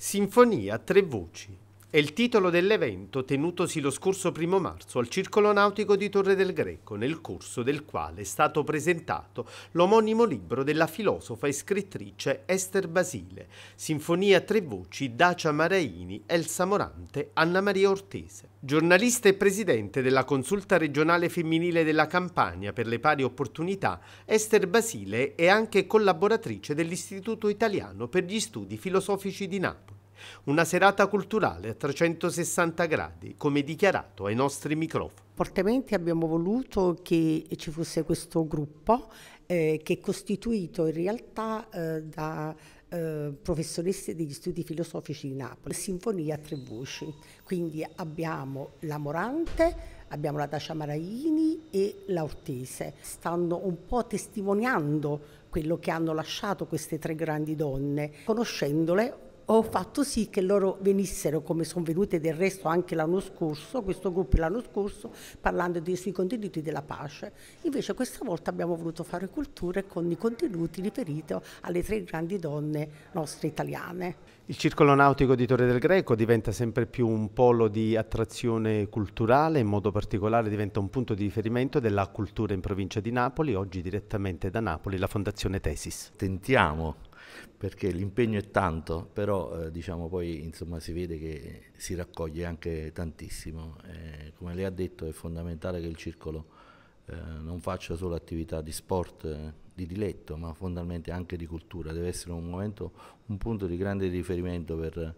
Sinfonia tre voci è il titolo dell'evento tenutosi lo scorso primo marzo al Circolo Nautico di Torre del Greco, nel corso del quale è stato presentato l'omonimo libro della filosofa e scrittrice Esther Basile, Sinfonia tre voci Dacia Maraini, Elsa Morante, Anna Maria Ortese. Giornalista e presidente della Consulta regionale femminile della Campania per le pari opportunità, Esther Basile è anche collaboratrice dell'Istituto Italiano per gli Studi Filosofici di Napoli. Una serata culturale a 360 gradi, come dichiarato ai nostri microfoni. Fortemente abbiamo voluto che ci fosse questo gruppo eh, che è costituito in realtà eh, da eh, professoresse degli studi filosofici di Napoli, sinfonia a tre voci. Quindi abbiamo la Morante, abbiamo la Dacia Maraini e la Ortese. Stanno un po' testimoniando quello che hanno lasciato queste tre grandi donne, conoscendole ho fatto sì che loro venissero, come sono venute del resto anche l'anno scorso, questo gruppo l'anno scorso, parlando dei suoi contenuti della pace. Invece questa volta abbiamo voluto fare culture con i contenuti riferiti alle tre grandi donne nostre italiane. Il circolo nautico di Torre del Greco diventa sempre più un polo di attrazione culturale, in modo particolare diventa un punto di riferimento della cultura in provincia di Napoli, oggi direttamente da Napoli la Fondazione Tesis. Tentiamo perché l'impegno è tanto, però eh, diciamo poi insomma, si vede che si raccoglie anche tantissimo. Eh, come lei ha detto è fondamentale che il circolo eh, non faccia solo attività di sport, eh, di diletto, ma fondamentalmente anche di cultura, deve essere un momento, un punto di grande riferimento per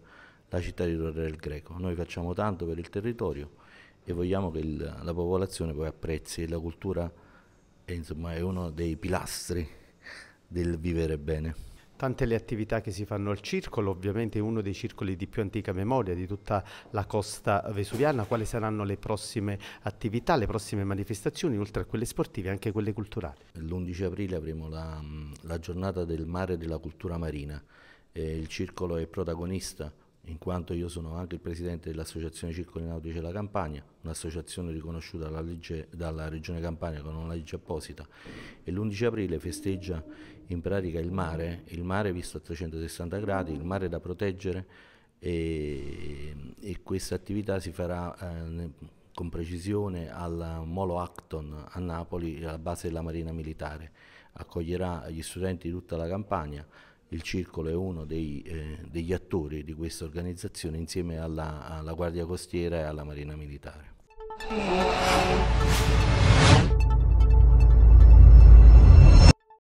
la città di Torre del Greco. Noi facciamo tanto per il territorio e vogliamo che il, la popolazione poi apprezzi la cultura è, insomma, è uno dei pilastri del vivere bene. Tante le attività che si fanno al circolo, ovviamente uno dei circoli di più antica memoria di tutta la costa vesuviana. Quali saranno le prossime attività, le prossime manifestazioni, oltre a quelle sportive, anche quelle culturali? L'11 aprile avremo la, la giornata del mare e della cultura marina. Eh, il circolo è protagonista in quanto io sono anche il presidente dell'Associazione Circoli Nautici della Campania, un'associazione riconosciuta dalla, legge, dalla, Regione Campania con una legge apposita, e l'11 aprile festeggia in pratica il mare, il mare visto a 360 gradi, il mare da proteggere e, e questa attività si farà eh, con precisione al Molo Acton a Napoli, alla base della Marina Militare. Accoglierà gli studenti di tutta la Campania il circolo è uno dei, eh, degli attori di questa organizzazione insieme alla, alla Guardia Costiera e alla Marina Militare.